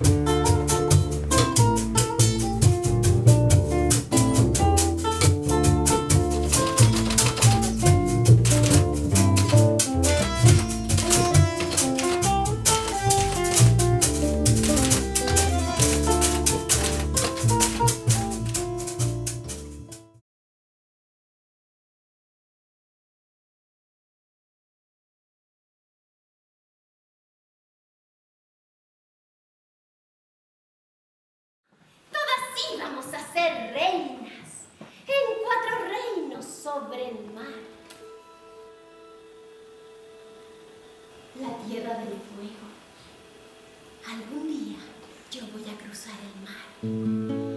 Thank you. vamos a ser reinas en cuatro reinos sobre el mar. La tierra del fuego. Algún día yo voy a cruzar el mar.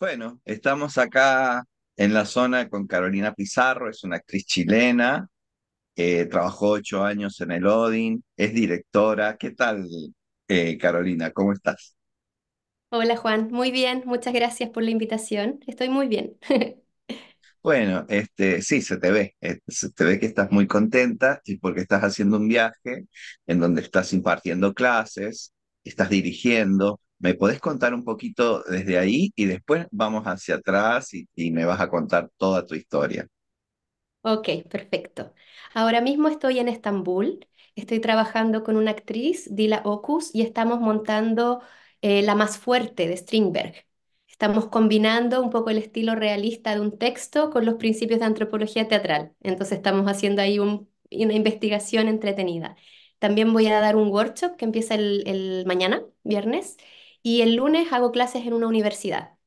Bueno, estamos acá en la zona con Carolina Pizarro, es una actriz chilena, eh, trabajó ocho años en el Odin, es directora. ¿Qué tal, eh, Carolina? ¿Cómo estás? Hola Juan, muy bien, muchas gracias por la invitación, estoy muy bien. Bueno, este, sí, se te ve, eh, se te ve que estás muy contenta y porque estás haciendo un viaje en donde estás impartiendo clases, estás dirigiendo, ¿Me podés contar un poquito desde ahí y después vamos hacia atrás y, me vas a contar toda tu historia? Ok, perfecto. Ahora mismo estoy en Estambul, estoy trabajando con una actriz, Dila Okus, y estamos montando eh, La más fuerte de Stringberg. Estamos combinando un poco el estilo realista de un texto con los principios de antropología teatral. Entonces estamos haciendo ahí una investigación entretenida. También voy a dar un workshop que empieza el mañana, viernes, y el lunes hago clases en una universidad.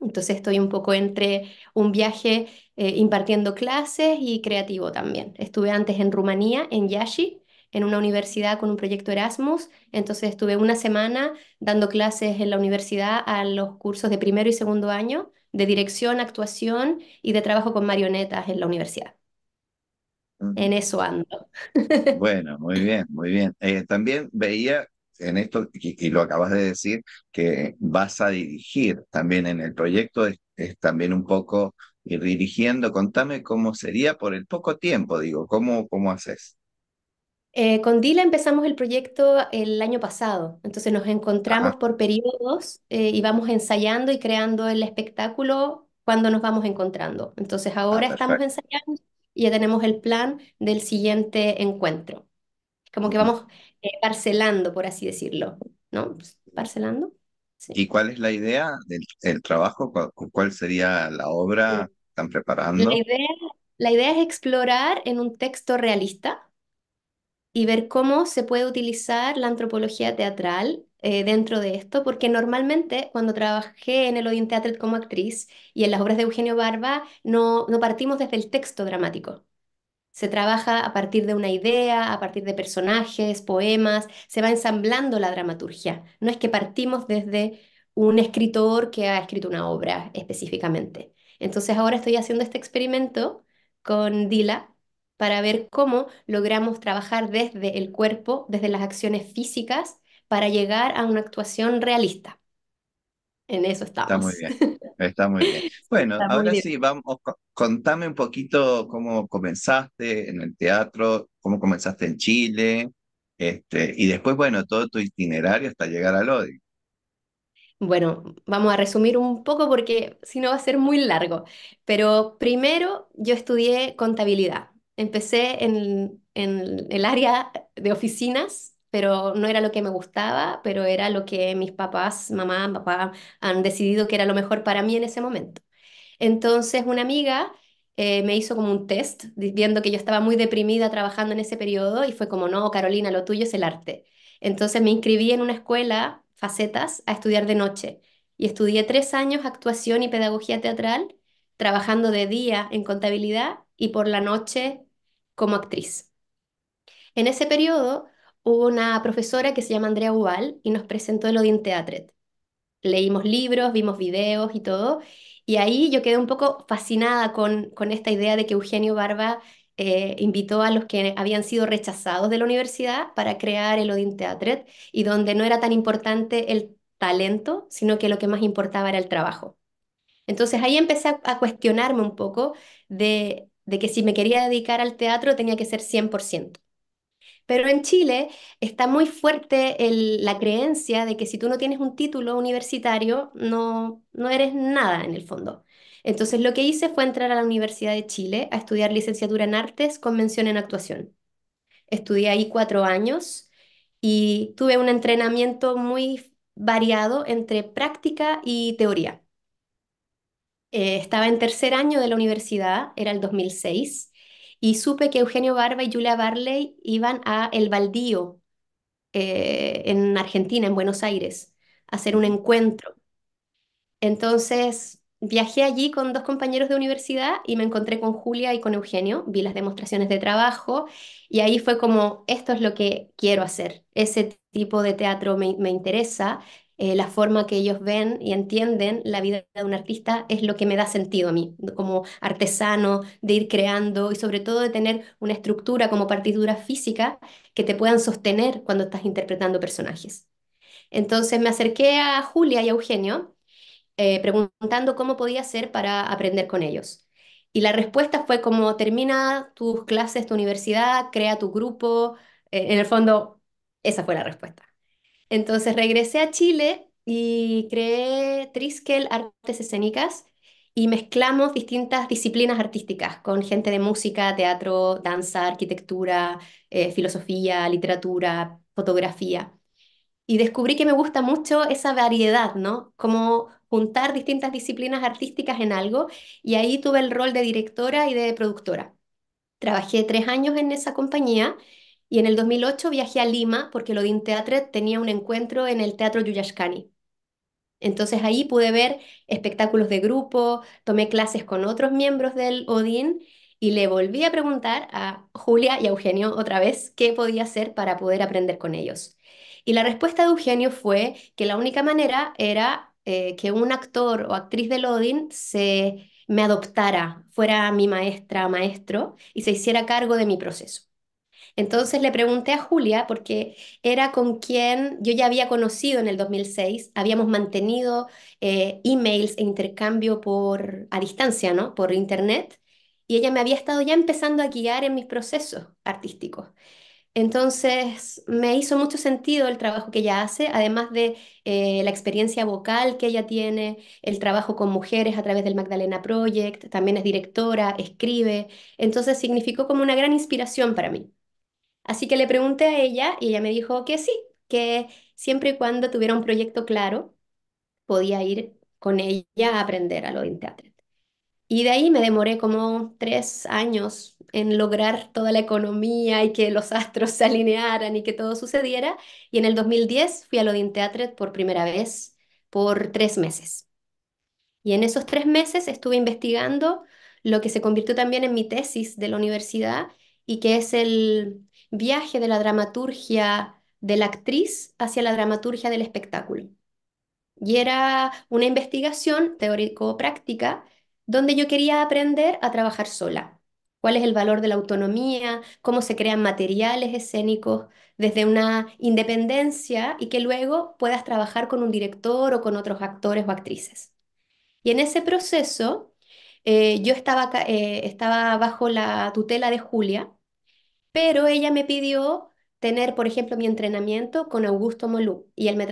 Entonces estoy un poco entre un viaje eh, impartiendo clases y creativo también. Estuve antes en Rumanía, en Yashi, en una universidad con un proyecto Erasmus. Entonces estuve una semana dando clases en la universidad a los cursos de primero y segundo año de dirección, actuación y de trabajo con marionetas en la universidad. Mm. En eso ando. Bueno, muy bien, muy bien. Eh, también veía en esto, y, lo acabas de decir, que vas a dirigir también en el proyecto, es, también un poco ir dirigiendo. Contame cómo sería por el poco tiempo, digo, cómo, cómo haces. Eh, con Dila empezamos el proyecto el año pasado, entonces nos encontramos por periodos eh, y vamos ensayando y creando el espectáculo cuando nos vamos encontrando. Entonces ahora ah, estamos ensayando y ya tenemos el plan del siguiente encuentro. Como que vamos eh, parcelando, por así decirlo, ¿no? Pues, parcelando. ¿Y cuál es la idea del, trabajo? ¿Cuál, sería la obra que están preparando? La idea, es explorar en un texto realista y ver cómo se puede utilizar la antropología teatral eh, dentro de esto, porque normalmente cuando trabajé en el Odeon Theatre como actriz y en las obras de Eugenio Barba, no partimos desde el texto dramático, se trabaja a partir de una idea, a partir de personajes, poemas, se va ensamblando la dramaturgia. No es que partimos desde un escritor que ha escrito una obra específicamente. Entonces ahora estoy haciendo este experimento con Dila para ver cómo logramos trabajar desde el cuerpo, desde las acciones físicas, para llegar a una actuación realista. En eso estamos. Está muy bien. Está muy bien. Bueno, ahora sí, vamos, contame un poquito cómo comenzaste en el teatro, cómo comenzaste en Chile, este, y después, bueno, todo tu itinerario hasta llegar al ODI. Bueno, vamos a resumir un poco porque si no va a ser muy largo. Pero primero yo estudié contabilidad. Empecé en, en el área de oficinas pero no era lo que me gustaba, pero era lo que mis papás, mamá, papá han decidido que era lo mejor para mí en ese momento. Entonces una amiga eh, me hizo como un test, viendo que yo estaba muy deprimida trabajando en ese periodo y fue como, no, Carolina, lo tuyo es el arte. Entonces me inscribí en una escuela, facetas, a estudiar de noche y estudié tres años actuación y pedagogía teatral, trabajando de día en contabilidad y por la noche como actriz. En ese periodo hubo una profesora que se llama Andrea Ubal y nos presentó el Odin Teatret. Leímos libros, vimos videos y todo, y ahí yo quedé un poco fascinada con, esta idea de que Eugenio Barba eh, invitó a los que habían sido rechazados de la universidad para crear el Odin Teatret y donde no era tan importante el talento, sino que lo que más importaba era el trabajo. Entonces ahí empecé a, cuestionarme un poco de, de que si me quería dedicar al teatro tenía que ser 100%. Pero en Chile está muy fuerte la creencia de que si tú no tienes un título universitario, no, eres nada en el fondo. Entonces lo que hice fue entrar a la Universidad de Chile a estudiar licenciatura en artes con mención en actuación. Estudié ahí cuatro años y tuve un entrenamiento muy variado entre práctica y teoría. Eh, estaba en tercer año de la universidad, era el 2006, y supe que Eugenio Barba y Julia Barley iban a El Baldío, eh, en Argentina, en Buenos Aires, a hacer un encuentro. Entonces viajé allí con dos compañeros de universidad y me encontré con Julia y con Eugenio, vi las demostraciones de trabajo y ahí fue como, esto es lo que quiero hacer, ese tipo de teatro me, me interesa, eh, la forma que ellos ven y entienden la vida de un artista es lo que me da sentido a mí, como artesano, de ir creando y sobre todo de tener una estructura como partitura física que te puedan sostener cuando estás interpretando personajes. Entonces me acerqué a Julia y a Eugenio eh, preguntando cómo podía ser para aprender con ellos. Y la respuesta fue como termina tus clases, tu universidad, crea tu grupo. Eh, en el fondo, esa fue la respuesta. Entonces regresé a Chile y creé Triskel Artes Escénicas y mezclamos distintas disciplinas artísticas con gente de música, teatro, danza, arquitectura, eh, filosofía, literatura, fotografía. Y descubrí que me gusta mucho esa variedad, ¿no? Como juntar distintas disciplinas artísticas en algo y ahí tuve el rol de directora y de productora. Trabajé tres años en esa compañía y en el 2008 viajé a Lima porque Lodin Teatre tenía un encuentro en el Teatro Yuyashkani. Entonces ahí pude ver espectáculos de grupo, tomé clases con otros miembros del Odín y le volví a preguntar a Julia y a Eugenio otra vez qué podía hacer para poder aprender con ellos. Y la respuesta de Eugenio fue que la única manera era eh, que un actor o actriz del Odin se me adoptara, fuera mi maestra, maestro, y se hiciera cargo de mi proceso. Entonces le pregunté a Julia, porque era con quien yo ya había conocido en el 2006, habíamos mantenido eh, emails e intercambio por, a distancia, ¿no? Por internet, y ella me había estado ya empezando a guiar en mis procesos artísticos. Entonces me hizo mucho sentido el trabajo que ella hace, además de eh, la experiencia vocal que ella tiene, el trabajo con mujeres a través del Magdalena Project, también es directora, escribe, entonces significó como una gran inspiración para mí. Así que le pregunté a ella y ella me dijo que sí, que siempre y cuando tuviera un proyecto claro, podía ir con ella a aprender a lo de Y de ahí me demoré como tres años en lograr toda la economía y que los astros se alinearan y que todo sucediera. Y en el 2010 fui a Lodin Teatret por primera vez por tres meses. Y en esos tres meses estuve investigando lo que se convirtió también en mi tesis de la universidad y que es el viaje de la dramaturgia de la actriz hacia la dramaturgia del espectáculo. Y era una investigación teórico-práctica donde yo quería aprender a trabajar sola. ¿Cuál es el valor de la autonomía? ¿Cómo se crean materiales escénicos desde una independencia y que luego puedas trabajar con un director o con otros actores o actrices? Y en ese proceso, eh, yo estaba, eh, estaba bajo la tutela de Julia, pero ella me pidió tener, por ejemplo, mi entrenamiento con Augusto Molú y él me,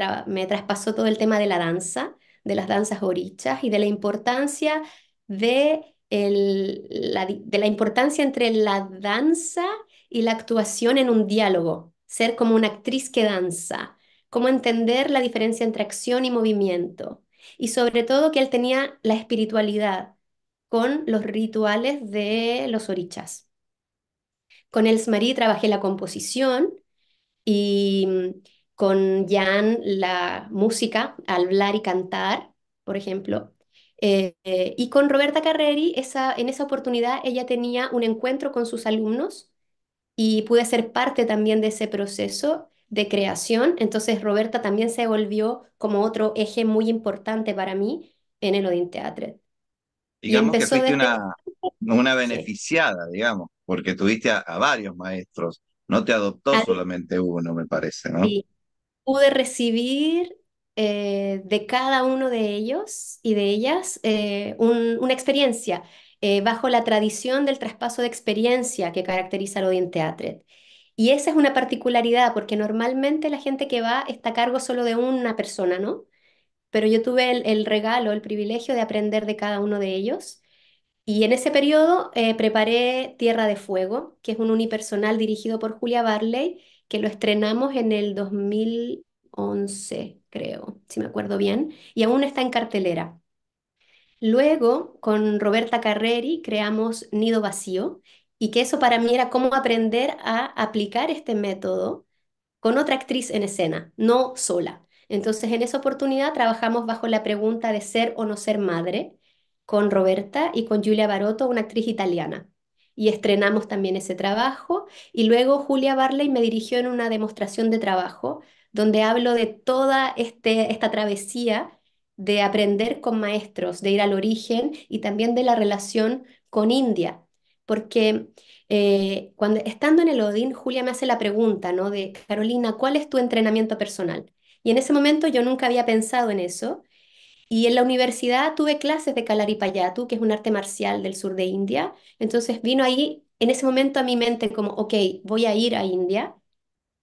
traspasó todo el tema de la danza, de las danzas orichas y de la importancia de, la, de la importancia entre la danza y la actuación en un diálogo, ser como una actriz que danza, cómo entender la diferencia entre acción y movimiento y sobre todo que él tenía la espiritualidad con los rituales de los orichas. Con Els Marie trabajé la composición y mm, con Jan la música, hablar y cantar, por ejemplo. Eh, eh, y con Roberta Carreri, esa, en esa oportunidad ella tenía un encuentro con sus alumnos y pude ser parte también de ese proceso de creación. Entonces Roberta también se volvió como otro eje muy importante para mí en el Odin Teatre digamos que fuiste una, beneficiada, digamos, porque tuviste a, varios maestros, no te adoptó solamente uno, me parece, ¿no? Sí. Pude recibir eh, de cada uno de ellos y de ellas eh, una experiencia, eh, bajo la tradición del traspaso de experiencia que caracteriza al Odin Y esa es una particularidad, porque normalmente la gente que va está a cargo solo de una persona, ¿no? pero yo tuve el, regalo, el privilegio de aprender de cada uno de ellos. Y en ese periodo eh, preparé Tierra de Fuego, que es un unipersonal dirigido por Julia Barley, que lo estrenamos en el 2011, creo, si me acuerdo bien, y aún está en cartelera. Luego, con Roberta Carreri, creamos Nido Vacío, y que eso para mí era cómo aprender a aplicar este método con otra actriz en escena, no sola. Entonces, en esa oportunidad trabajamos bajo la pregunta de ser o no ser madre con Roberta y con Julia Baroto, una actriz italiana. Y estrenamos también ese trabajo. Y luego Julia Barley me dirigió en una demostración de trabajo donde hablo de toda este, esta travesía de aprender con maestros, de ir al origen y también de la relación con India. Porque eh, cuando estando en el Odín, Julia me hace la pregunta, ¿no? De Carolina, ¿cuál es tu entrenamiento personal? Y en ese momento yo nunca había pensado en eso. Y en la universidad tuve clases de Kalaripayattu, que es un arte marcial del sur de India. Entonces vino ahí, en ese momento a mi mente como, ok, voy a ir a India.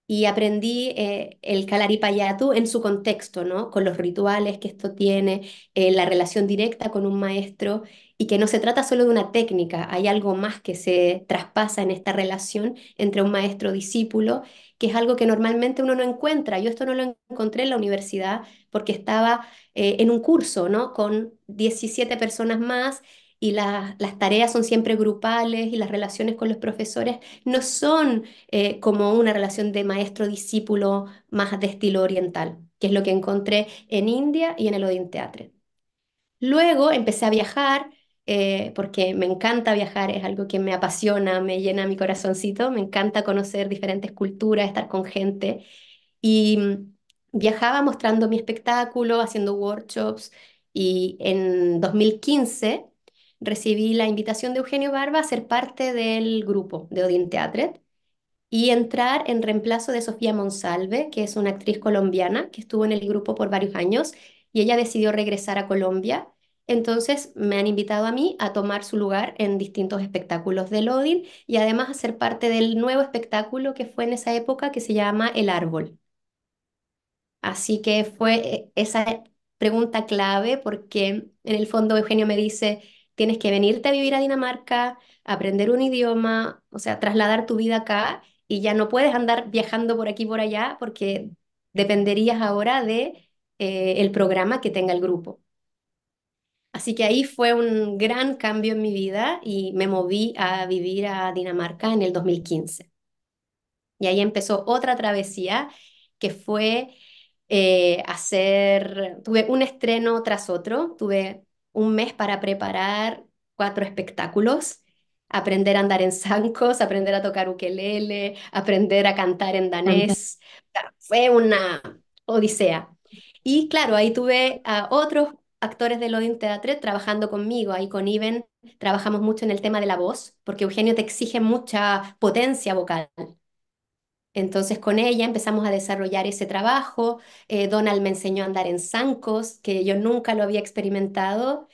Y aprendí eh, el Kalaripayattu en su contexto, ¿no? Con los rituales que esto tiene, eh, la relación directa con un maestro y que no se trata solo de una técnica, hay algo más que se traspasa en esta relación entre un maestro-discípulo que es algo que normalmente uno no encuentra. Yo esto no lo encontré en la universidad porque estaba eh, en un curso, ¿no? Con 17 personas más y las tareas son siempre grupales y las relaciones con los profesores no son eh, como una relación de maestro-discípulo más de estilo oriental, que es lo que encontré en India y en el Odin Teatre. Luego empecé a viajar eh, porque me encanta viajar, es algo que me apasiona, me llena mi corazoncito, me encanta conocer diferentes culturas, estar con gente. Y mm, viajaba mostrando mi espectáculo, haciendo workshops, y en 2015 recibí la invitación de Eugenio Barba a ser parte del grupo de Odin Teatret y entrar en reemplazo de Sofía Monsalve, que es una actriz colombiana que estuvo en el grupo por varios años y ella decidió regresar a Colombia entonces me han invitado a mí a tomar su lugar en distintos espectáculos del Odin y además a ser parte del nuevo espectáculo que fue en esa época que se llama El Árbol. Así que fue eh, esa pregunta clave porque en el fondo Eugenio me dice, tienes que venirte a vivir a Dinamarca, aprender un idioma, o sea, trasladar tu vida acá y ya no puedes andar viajando por aquí y por allá porque dependerías ahora de eh, el programa que tenga el grupo. Así que ahí fue un gran cambio en mi vida y me moví a vivir a Dinamarca en el 2015. Y ahí empezó otra travesía que fue eh, hacer, tuve un estreno tras otro, tuve un mes para preparar cuatro espectáculos, aprender a andar en zancos, aprender a tocar ukelele, aprender a cantar en danés. Fue una odisea. Y claro, ahí tuve a otros actores de Lodin Teatre trabajando conmigo. Ahí con Iven trabajamos mucho en el tema de la voz, porque Eugenio te exige mucha potencia vocal. Entonces con ella empezamos a desarrollar ese trabajo. Eh, Donald me enseñó a andar en zancos, que yo nunca lo había experimentado,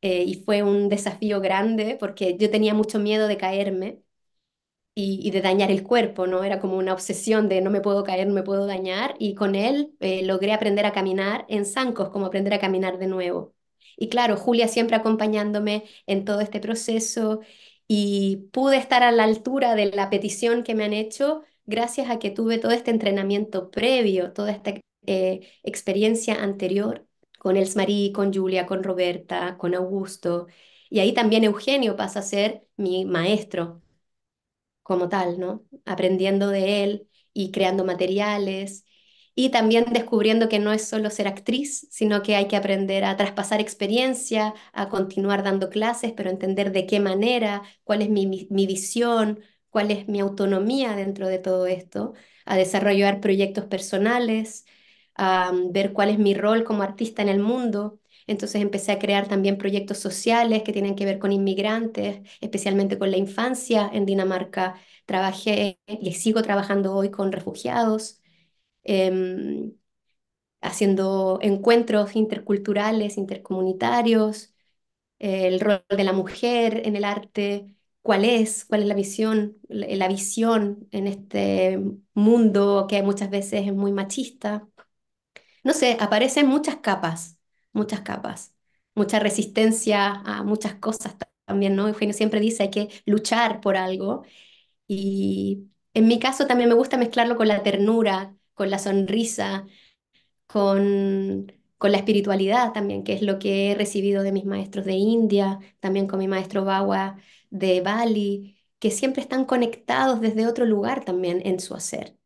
eh, y fue un desafío grande porque yo tenía mucho miedo de caerme y, de dañar el cuerpo, ¿no? Era como una obsesión de no me puedo caer, no me puedo dañar. Y con él eh, logré aprender a caminar en zancos, como aprender a caminar de nuevo. Y claro, Julia siempre acompañándome en todo este proceso y pude estar a la altura de la petición que me han hecho gracias a que tuve todo este entrenamiento previo, toda esta eh, experiencia anterior con Els con Julia, con Roberta, con Augusto. Y ahí también Eugenio pasa a ser mi maestro, como tal, ¿no? Aprendiendo de él y creando materiales y también descubriendo que no es solo ser actriz, sino que hay que aprender a traspasar experiencia, a continuar dando clases, pero entender de qué manera, cuál es mi, mi visión, cuál es mi autonomía dentro de todo esto, a desarrollar proyectos personales, a ver cuál es mi rol como artista en el mundo. Entonces empecé a crear también proyectos sociales que tienen que ver con inmigrantes, especialmente con la infancia en Dinamarca. Trabajé y sigo trabajando hoy con refugiados, em, haciendo encuentros interculturales, intercomunitarios, el rol de la mujer en el arte, cuál es, cuál es la visión, la visión en este mundo que muchas veces es muy machista. No sé, aparecen muchas capas muchas capas, mucha resistencia a muchas cosas también, ¿no? Eugenio siempre dice, hay que luchar por algo. Y en mi caso también me gusta mezclarlo con la ternura, con la sonrisa, con, con la espiritualidad también, que es lo que he recibido de mis maestros de India, también con mi maestro Bawa de Bali, que siempre están conectados desde otro lugar también en su hacer.